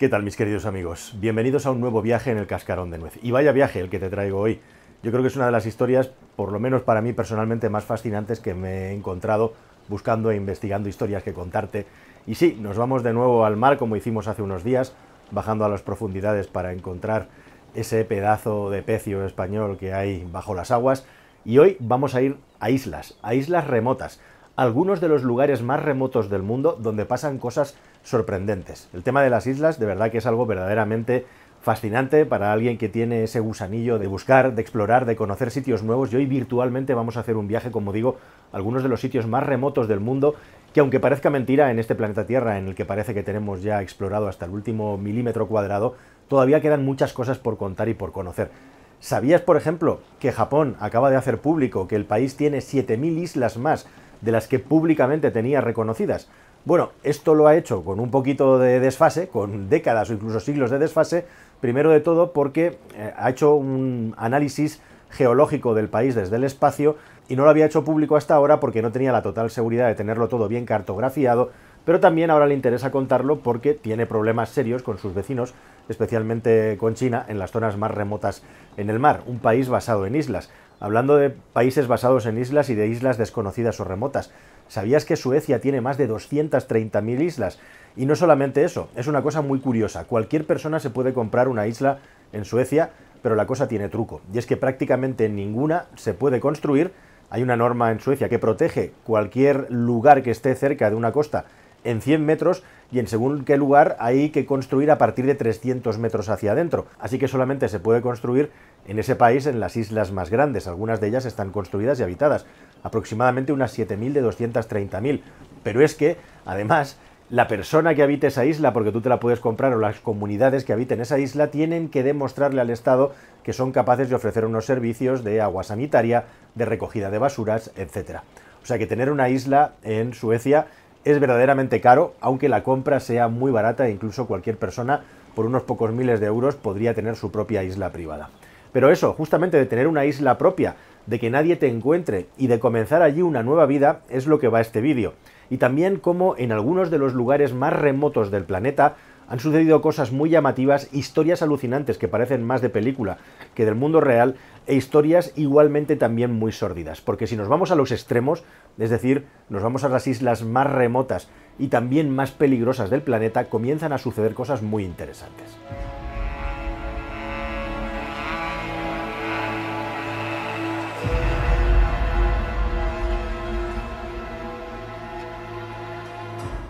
¿Qué tal mis queridos amigos? Bienvenidos a un nuevo viaje en el cascarón de nuez. Y vaya viaje el que te traigo hoy. Yo creo que es una de las historias, por lo menos para mí personalmente, más fascinantes que me he encontrado buscando e investigando historias que contarte. Y sí, nos vamos de nuevo al mar como hicimos hace unos días, bajando a las profundidades para encontrar ese pedazo de pecio español que hay bajo las aguas. Y hoy vamos a ir a islas, a islas remotas, algunos de los lugares más remotos del mundo donde pasan cosas sorprendentes. El tema de las islas de verdad que es algo verdaderamente fascinante para alguien que tiene ese gusanillo de buscar, de explorar, de conocer sitios nuevos. Y hoy virtualmente vamos a hacer un viaje, como digo, a algunos de los sitios más remotos del mundo, que aunque parezca mentira, en este planeta Tierra, en el que parece que tenemos ya explorado hasta el último milímetro cuadrado, todavía quedan muchas cosas por contar y por conocer. ¿Sabías, por ejemplo, que Japón acaba de hacer público que el país tiene 7.000 islas más de las que públicamente tenía reconocidas? Bueno, esto lo ha hecho con un poquito de desfase, con décadas o incluso siglos de desfase, primero de todo porque eh, ha hecho un análisis geológico del país desde el espacio y no lo había hecho público hasta ahora porque no tenía la total seguridad de tenerlo todo bien cartografiado, pero también ahora le interesa contarlo porque tiene problemas serios con sus vecinos, especialmente con China, en las zonas más remotas en el mar, un país basado en islas. Hablando de países basados en islas y de islas desconocidas o remotas, ¿Sabías que Suecia tiene más de 230.000 islas? Y no solamente eso, es una cosa muy curiosa. Cualquier persona se puede comprar una isla en Suecia, pero la cosa tiene truco. Y es que prácticamente ninguna se puede construir. Hay una norma en Suecia que protege cualquier lugar que esté cerca de una costa en 100 metros y en según qué lugar hay que construir a partir de 300 metros hacia adentro. Así que solamente se puede construir en ese país en las islas más grandes. Algunas de ellas están construidas y habitadas aproximadamente unas 7.000 de 230.000. Pero es que, además, la persona que habite esa isla, porque tú te la puedes comprar, o las comunidades que habiten esa isla, tienen que demostrarle al Estado que son capaces de ofrecer unos servicios de agua sanitaria, de recogida de basuras, etc. O sea que tener una isla en Suecia es verdaderamente caro, aunque la compra sea muy barata e incluso cualquier persona por unos pocos miles de euros podría tener su propia isla privada. Pero eso, justamente de tener una isla propia, de que nadie te encuentre y de comenzar allí una nueva vida es lo que va este vídeo. Y también cómo en algunos de los lugares más remotos del planeta han sucedido cosas muy llamativas, historias alucinantes que parecen más de película que del mundo real e historias igualmente también muy sórdidas. Porque si nos vamos a los extremos, es decir, nos vamos a las islas más remotas y también más peligrosas del planeta, comienzan a suceder cosas muy interesantes.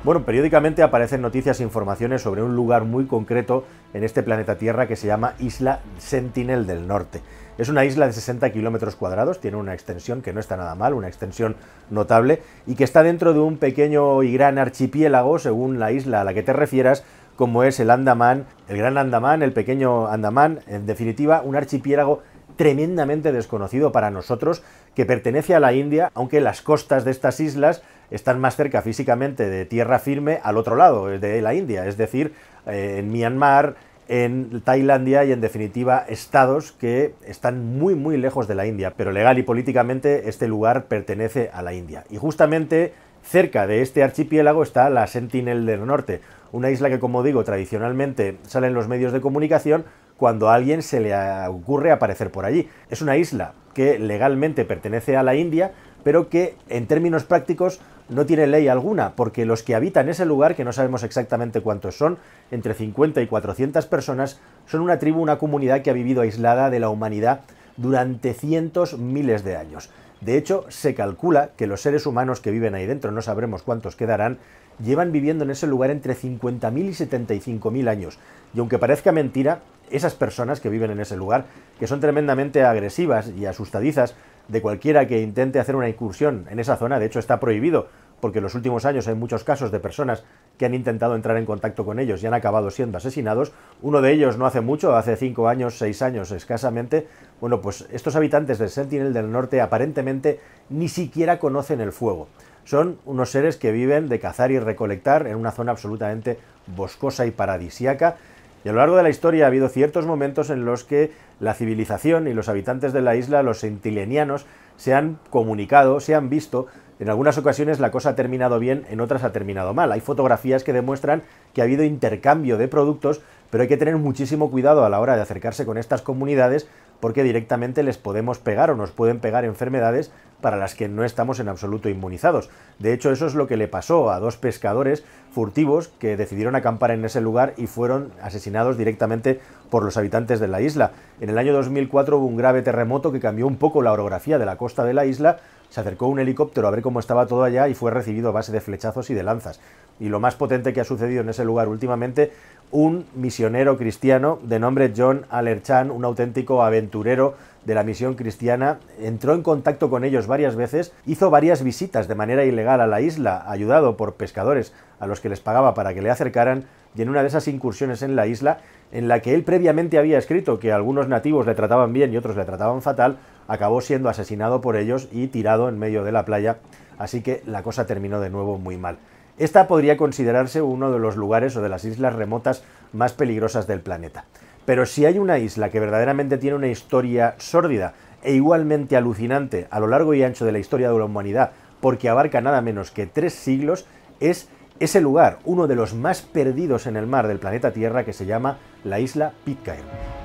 Bueno, periódicamente aparecen noticias e informaciones sobre un lugar muy concreto en este planeta Tierra que se llama Isla Sentinel del Norte. Es una isla de 60 kilómetros cuadrados, tiene una extensión que no está nada mal, una extensión notable, y que está dentro de un pequeño y gran archipiélago, según la isla a la que te refieras, como es el Andamán, el Gran Andamán, el Pequeño Andamán, en definitiva, un archipiélago tremendamente desconocido para nosotros, que pertenece a la India, aunque las costas de estas islas están más cerca físicamente de tierra firme al otro lado, de la India, es decir, eh, en Myanmar, en Tailandia y en definitiva estados que están muy muy lejos de la India, pero legal y políticamente este lugar pertenece a la India. Y justamente cerca de este archipiélago está la Sentinel del Norte, una isla que como digo tradicionalmente salen los medios de comunicación cuando a alguien se le ocurre aparecer por allí. Es una isla que legalmente pertenece a la India, pero que en términos prácticos no tiene ley alguna, porque los que habitan ese lugar, que no sabemos exactamente cuántos son, entre 50 y 400 personas, son una tribu, una comunidad que ha vivido aislada de la humanidad durante cientos, miles de años. De hecho, se calcula que los seres humanos que viven ahí dentro, no sabremos cuántos quedarán, llevan viviendo en ese lugar entre 50.000 y 75.000 años. Y aunque parezca mentira, esas personas que viven en ese lugar, que son tremendamente agresivas y asustadizas, de cualquiera que intente hacer una incursión en esa zona. De hecho, está prohibido, porque en los últimos años hay muchos casos de personas que han intentado entrar en contacto con ellos y han acabado siendo asesinados. Uno de ellos no hace mucho, hace cinco años, seis años escasamente. Bueno, pues estos habitantes del Sentinel del Norte aparentemente ni siquiera conocen el fuego. Son unos seres que viven de cazar y recolectar en una zona absolutamente boscosa y paradisiaca y a lo largo de la historia ha habido ciertos momentos en los que la civilización y los habitantes de la isla, los sentilenianos, se han comunicado, se han visto. En algunas ocasiones la cosa ha terminado bien, en otras ha terminado mal. Hay fotografías que demuestran que ha habido intercambio de productos, pero hay que tener muchísimo cuidado a la hora de acercarse con estas comunidades porque directamente les podemos pegar o nos pueden pegar enfermedades para las que no estamos en absoluto inmunizados. De hecho, eso es lo que le pasó a dos pescadores furtivos que decidieron acampar en ese lugar y fueron asesinados directamente por los habitantes de la isla. En el año 2004 hubo un grave terremoto que cambió un poco la orografía de la costa de la isla. Se acercó un helicóptero a ver cómo estaba todo allá y fue recibido a base de flechazos y de lanzas. Y lo más potente que ha sucedido en ese lugar últimamente un misionero cristiano de nombre John Allerchan, un auténtico aventurero de la misión cristiana, entró en contacto con ellos varias veces, hizo varias visitas de manera ilegal a la isla, ayudado por pescadores a los que les pagaba para que le acercaran, y en una de esas incursiones en la isla, en la que él previamente había escrito que algunos nativos le trataban bien y otros le trataban fatal, acabó siendo asesinado por ellos y tirado en medio de la playa, así que la cosa terminó de nuevo muy mal. Esta podría considerarse uno de los lugares o de las islas remotas más peligrosas del planeta. Pero si hay una isla que verdaderamente tiene una historia sórdida e igualmente alucinante a lo largo y ancho de la historia de la humanidad, porque abarca nada menos que tres siglos, es ese lugar, uno de los más perdidos en el mar del planeta Tierra, que se llama la isla Pitcairn.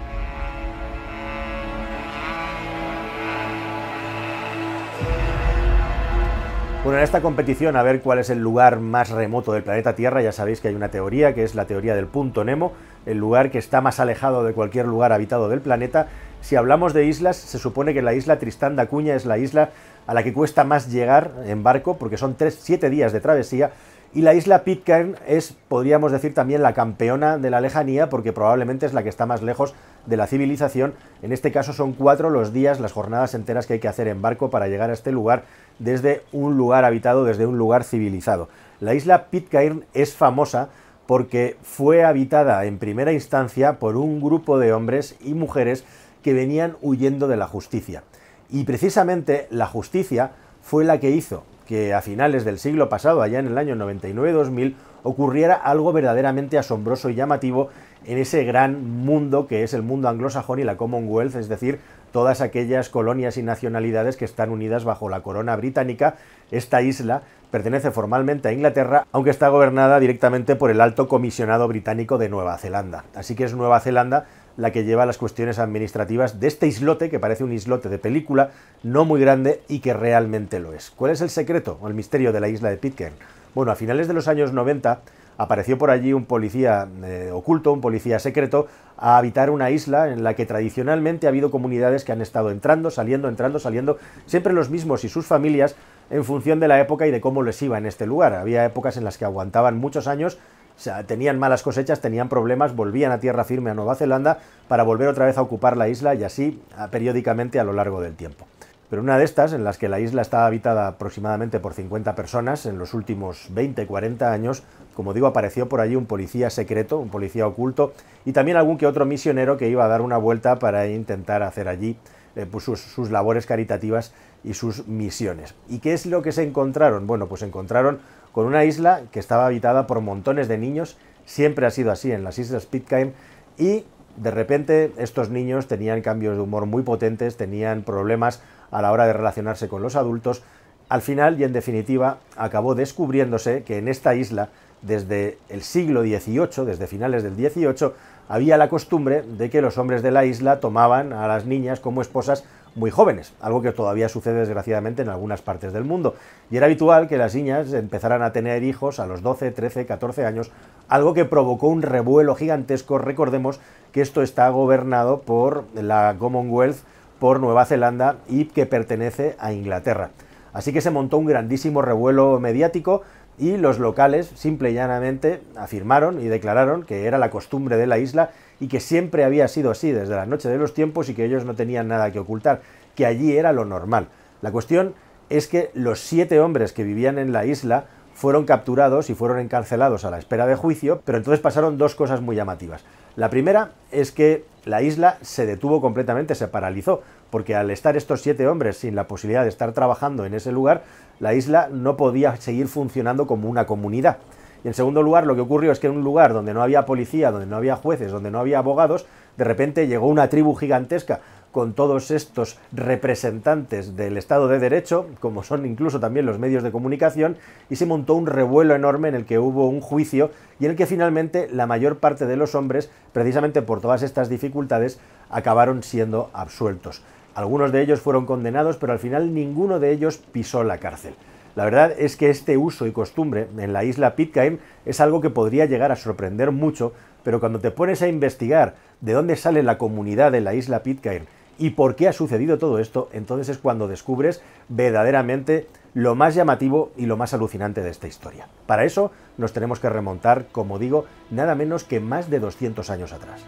Bueno, en esta competición a ver cuál es el lugar más remoto del planeta Tierra, ya sabéis que hay una teoría que es la teoría del punto Nemo, el lugar que está más alejado de cualquier lugar habitado del planeta. Si hablamos de islas, se supone que la isla Tristán da Acuña es la isla a la que cuesta más llegar en barco, porque son 7 días de travesía, y la isla Pitcairn es, podríamos decir, también la campeona de la lejanía, porque probablemente es la que está más lejos de la civilización. En este caso son cuatro los días, las jornadas enteras que hay que hacer en barco para llegar a este lugar desde un lugar habitado, desde un lugar civilizado. La isla Pitcairn es famosa porque fue habitada en primera instancia por un grupo de hombres y mujeres que venían huyendo de la justicia. Y precisamente la justicia fue la que hizo que a finales del siglo pasado, allá en el año 99-2000, ocurriera algo verdaderamente asombroso y llamativo en ese gran mundo que es el mundo anglosajón y la Commonwealth, es decir, todas aquellas colonias y nacionalidades que están unidas bajo la corona británica. Esta isla pertenece formalmente a Inglaterra, aunque está gobernada directamente por el alto comisionado británico de Nueva Zelanda. Así que es Nueva Zelanda la que lleva las cuestiones administrativas de este islote, que parece un islote de película, no muy grande y que realmente lo es. ¿Cuál es el secreto o el misterio de la isla de Pitcairn? Bueno, a finales de los años 90 apareció por allí un policía eh, oculto, un policía secreto, a habitar una isla en la que tradicionalmente ha habido comunidades que han estado entrando, saliendo, entrando, saliendo, siempre los mismos y sus familias en función de la época y de cómo les iba en este lugar. Había épocas en las que aguantaban muchos años o sea, tenían malas cosechas, tenían problemas, volvían a tierra firme a Nueva Zelanda para volver otra vez a ocupar la isla y así periódicamente a lo largo del tiempo. Pero una de estas, en las que la isla estaba habitada aproximadamente por 50 personas en los últimos 20-40 años, como digo, apareció por allí un policía secreto, un policía oculto, y también algún que otro misionero que iba a dar una vuelta para intentar hacer allí eh, pues sus, sus labores caritativas y sus misiones. ¿Y qué es lo que se encontraron? Bueno, pues encontraron con una isla que estaba habitada por montones de niños, siempre ha sido así en las islas Pitcairn, y de repente estos niños tenían cambios de humor muy potentes, tenían problemas a la hora de relacionarse con los adultos, al final y en definitiva acabó descubriéndose que en esta isla, desde el siglo XVIII, desde finales del XVIII, había la costumbre de que los hombres de la isla tomaban a las niñas como esposas muy jóvenes, algo que todavía sucede desgraciadamente en algunas partes del mundo. Y era habitual que las niñas empezaran a tener hijos a los 12, 13, 14 años, algo que provocó un revuelo gigantesco. Recordemos que esto está gobernado por la Commonwealth, por Nueva Zelanda y que pertenece a Inglaterra. Así que se montó un grandísimo revuelo mediático y los locales simple y llanamente afirmaron y declararon que era la costumbre de la isla y que siempre había sido así desde la noche de los tiempos y que ellos no tenían nada que ocultar, que allí era lo normal. La cuestión es que los siete hombres que vivían en la isla fueron capturados y fueron encarcelados a la espera de juicio, pero entonces pasaron dos cosas muy llamativas. La primera es que la isla se detuvo completamente, se paralizó, porque al estar estos siete hombres sin la posibilidad de estar trabajando en ese lugar, la isla no podía seguir funcionando como una comunidad. Y en segundo lugar, lo que ocurrió es que en un lugar donde no había policía, donde no había jueces, donde no había abogados, de repente llegó una tribu gigantesca con todos estos representantes del Estado de Derecho, como son incluso también los medios de comunicación, y se montó un revuelo enorme en el que hubo un juicio y en el que finalmente la mayor parte de los hombres, precisamente por todas estas dificultades, acabaron siendo absueltos. Algunos de ellos fueron condenados, pero al final ninguno de ellos pisó la cárcel. La verdad es que este uso y costumbre en la isla Pitcairn es algo que podría llegar a sorprender mucho, pero cuando te pones a investigar de dónde sale la comunidad de la isla Pitcairn y por qué ha sucedido todo esto, entonces es cuando descubres verdaderamente lo más llamativo y lo más alucinante de esta historia. Para eso nos tenemos que remontar, como digo, nada menos que más de 200 años atrás.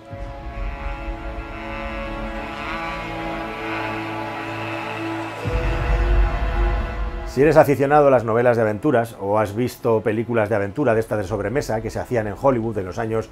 Si eres aficionado a las novelas de aventuras o has visto películas de aventura de esta de sobremesa que se hacían en Hollywood en los años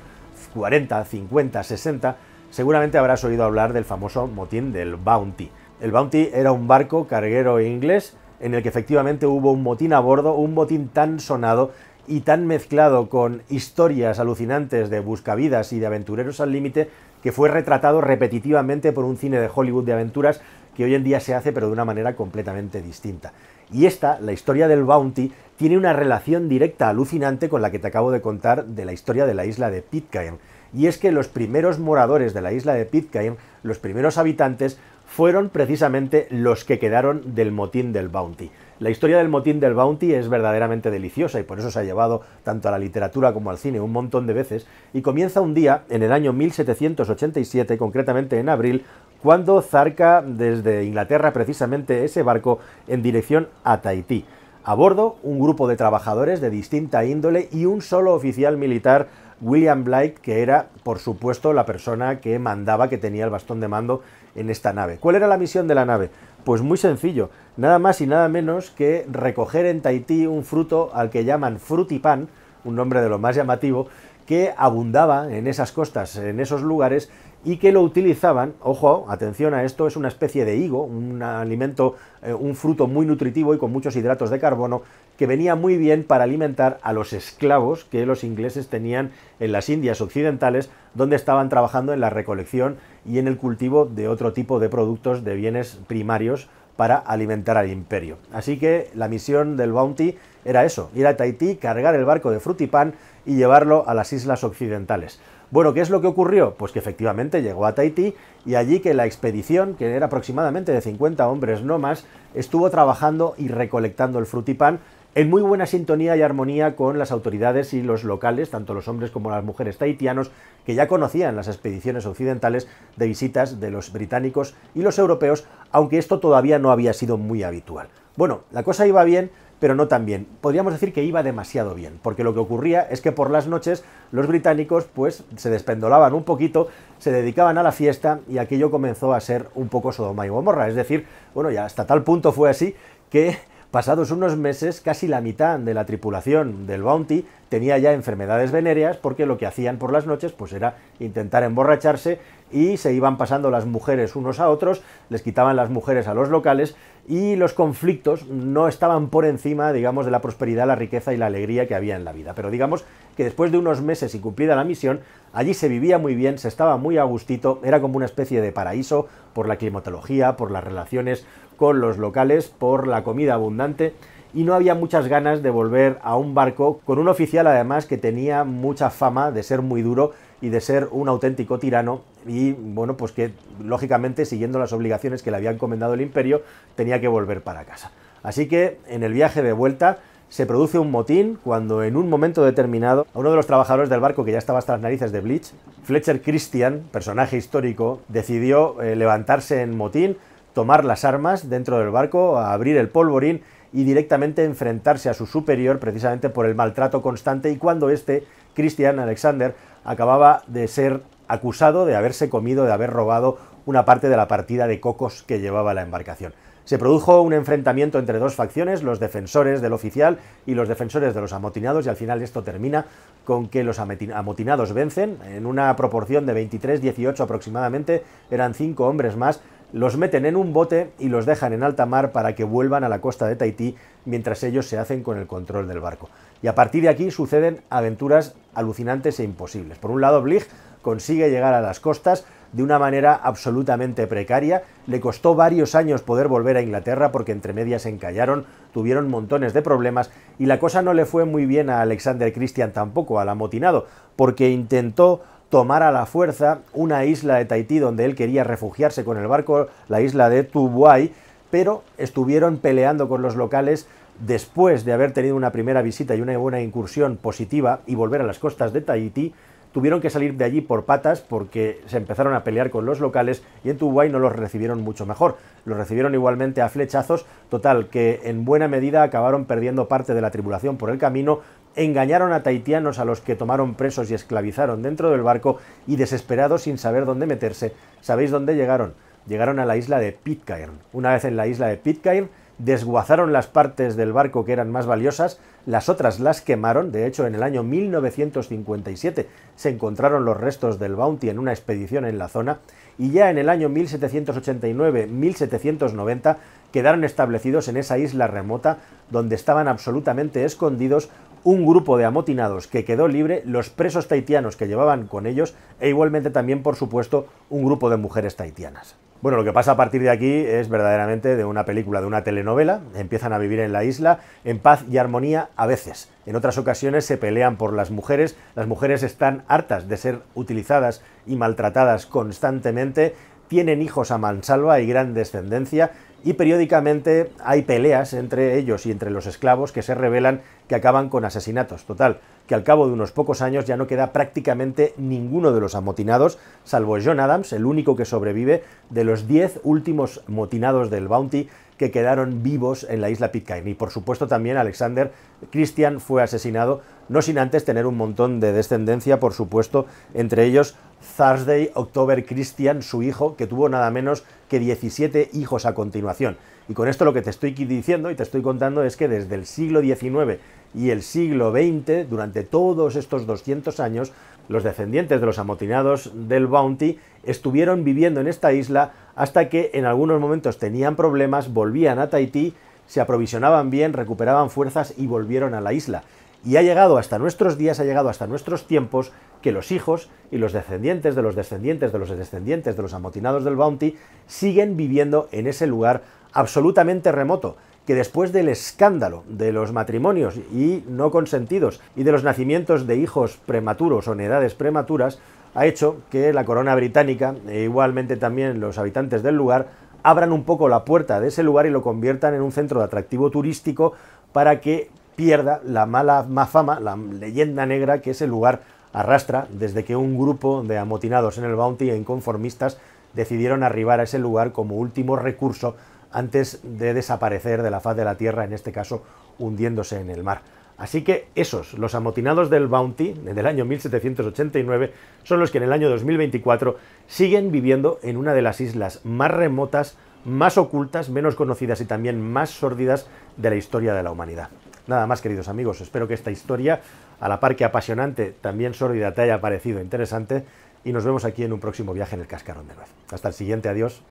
40, 50, 60, Seguramente habrás oído hablar del famoso motín del Bounty. El Bounty era un barco carguero inglés en el que efectivamente hubo un motín a bordo, un motín tan sonado y tan mezclado con historias alucinantes de buscavidas y de aventureros al límite que fue retratado repetitivamente por un cine de Hollywood de aventuras que hoy en día se hace pero de una manera completamente distinta. Y esta, la historia del Bounty, tiene una relación directa alucinante con la que te acabo de contar de la historia de la isla de Pitcairn y es que los primeros moradores de la isla de Pitcairn, los primeros habitantes, fueron precisamente los que quedaron del motín del Bounty. La historia del motín del Bounty es verdaderamente deliciosa y por eso se ha llevado tanto a la literatura como al cine un montón de veces y comienza un día, en el año 1787, concretamente en abril, cuando zarca desde Inglaterra precisamente ese barco en dirección a Tahití. A bordo, un grupo de trabajadores de distinta índole y un solo oficial militar William Blake, que era, por supuesto, la persona que mandaba, que tenía el bastón de mando en esta nave. ¿Cuál era la misión de la nave? Pues muy sencillo, nada más y nada menos que recoger en Tahití un fruto al que llaman frutipan, un nombre de lo más llamativo, que abundaba en esas costas, en esos lugares, y que lo utilizaban, ojo, atención a esto, es una especie de higo, un alimento, eh, un fruto muy nutritivo y con muchos hidratos de carbono, que venía muy bien para alimentar a los esclavos que los ingleses tenían en las Indias occidentales, donde estaban trabajando en la recolección y en el cultivo de otro tipo de productos, de bienes primarios, para alimentar al imperio. Así que la misión del Bounty era eso, ir a Tahití, cargar el barco de frutipan y llevarlo a las islas occidentales. Bueno, ¿qué es lo que ocurrió? Pues que efectivamente llegó a Tahití y allí que la expedición, que era aproximadamente de 50 hombres no más, estuvo trabajando y recolectando el frutipan en muy buena sintonía y armonía con las autoridades y los locales, tanto los hombres como las mujeres tahitianos, que ya conocían las expediciones occidentales de visitas de los británicos y los europeos, aunque esto todavía no había sido muy habitual. Bueno, la cosa iba bien pero no tan bien. Podríamos decir que iba demasiado bien, porque lo que ocurría es que por las noches los británicos pues se despendolaban un poquito, se dedicaban a la fiesta y aquello comenzó a ser un poco sodoma y gomorra. Es decir, bueno, ya hasta tal punto fue así que Pasados unos meses, casi la mitad de la tripulación del Bounty tenía ya enfermedades venéreas porque lo que hacían por las noches pues era intentar emborracharse y se iban pasando las mujeres unos a otros, les quitaban las mujeres a los locales y los conflictos no estaban por encima, digamos, de la prosperidad, la riqueza y la alegría que había en la vida. Pero digamos que después de unos meses y cumplida la misión, allí se vivía muy bien, se estaba muy a gustito, era como una especie de paraíso por la climatología, por las relaciones con los locales por la comida abundante y no había muchas ganas de volver a un barco con un oficial además que tenía mucha fama de ser muy duro y de ser un auténtico tirano y bueno pues que lógicamente siguiendo las obligaciones que le había encomendado el imperio tenía que volver para casa. Así que en el viaje de vuelta se produce un motín cuando en un momento determinado a uno de los trabajadores del barco que ya estaba hasta las narices de Bleach, Fletcher Christian, personaje histórico, decidió eh, levantarse en motín tomar las armas dentro del barco, a abrir el polvorín y directamente enfrentarse a su superior precisamente por el maltrato constante y cuando este, Christian Alexander, acababa de ser acusado de haberse comido, de haber robado una parte de la partida de cocos que llevaba la embarcación. Se produjo un enfrentamiento entre dos facciones, los defensores del oficial y los defensores de los amotinados, y al final esto termina con que los amotinados vencen en una proporción de 23-18 aproximadamente, eran cinco hombres más los meten en un bote y los dejan en alta mar para que vuelvan a la costa de Tahití mientras ellos se hacen con el control del barco. Y a partir de aquí suceden aventuras alucinantes e imposibles. Por un lado, Blig consigue llegar a las costas de una manera absolutamente precaria. Le costó varios años poder volver a Inglaterra porque entre medias se encallaron, tuvieron montones de problemas y la cosa no le fue muy bien a Alexander Christian tampoco, al amotinado, porque intentó tomar a la fuerza una isla de Tahití donde él quería refugiarse con el barco, la isla de Tubuay, pero estuvieron peleando con los locales después de haber tenido una primera visita y una buena incursión positiva y volver a las costas de Tahití, tuvieron que salir de allí por patas porque se empezaron a pelear con los locales y en Tubuay no los recibieron mucho mejor. Los recibieron igualmente a flechazos, total que en buena medida acabaron perdiendo parte de la tribulación por el camino engañaron a taitianos a los que tomaron presos y esclavizaron dentro del barco y desesperados sin saber dónde meterse, ¿sabéis dónde llegaron? Llegaron a la isla de Pitcairn. Una vez en la isla de Pitcairn, desguazaron las partes del barco que eran más valiosas, las otras las quemaron, de hecho en el año 1957 se encontraron los restos del Bounty en una expedición en la zona, y ya en el año 1789-1790 quedaron establecidos en esa isla remota donde estaban absolutamente escondidos un grupo de amotinados que quedó libre, los presos taitianos que llevaban con ellos e igualmente también, por supuesto, un grupo de mujeres taitianas. Bueno, lo que pasa a partir de aquí es verdaderamente de una película, de una telenovela. Empiezan a vivir en la isla en paz y armonía a veces. En otras ocasiones se pelean por las mujeres. Las mujeres están hartas de ser utilizadas y maltratadas constantemente. Tienen hijos a mansalva y gran descendencia y periódicamente hay peleas entre ellos y entre los esclavos que se revelan que acaban con asesinatos. Total, que al cabo de unos pocos años ya no queda prácticamente ninguno de los amotinados, salvo John Adams, el único que sobrevive de los 10 últimos motinados del Bounty que quedaron vivos en la isla Pitcairn. Y por supuesto también Alexander Christian fue asesinado, no sin antes tener un montón de descendencia, por supuesto, entre ellos Thursday October Christian, su hijo, que tuvo nada menos que 17 hijos a continuación. Y con esto lo que te estoy diciendo y te estoy contando es que desde el siglo XIX y el siglo XX, durante todos estos 200 años, los descendientes de los amotinados del Bounty estuvieron viviendo en esta isla hasta que en algunos momentos tenían problemas, volvían a Tahití, se aprovisionaban bien, recuperaban fuerzas y volvieron a la isla. Y ha llegado hasta nuestros días, ha llegado hasta nuestros tiempos, que los hijos y los descendientes de los descendientes de los descendientes de los amotinados del Bounty siguen viviendo en ese lugar absolutamente remoto, que después del escándalo de los matrimonios y no consentidos y de los nacimientos de hijos prematuros o en edades prematuras, ha hecho que la corona británica e igualmente también los habitantes del lugar abran un poco la puerta de ese lugar y lo conviertan en un centro de atractivo turístico para que pierda la mala más fama, la leyenda negra que ese lugar arrastra desde que un grupo de amotinados en el Bounty e inconformistas decidieron arribar a ese lugar como último recurso antes de desaparecer de la faz de la Tierra, en este caso hundiéndose en el mar. Así que esos, los amotinados del Bounty del año 1789, son los que en el año 2024 siguen viviendo en una de las islas más remotas, más ocultas, menos conocidas y también más sórdidas de la historia de la humanidad. Nada más, queridos amigos, espero que esta historia, a la par que apasionante, también sórdida, te haya parecido interesante y nos vemos aquí en un próximo viaje en el Cascarón de Nuez. Hasta el siguiente, adiós.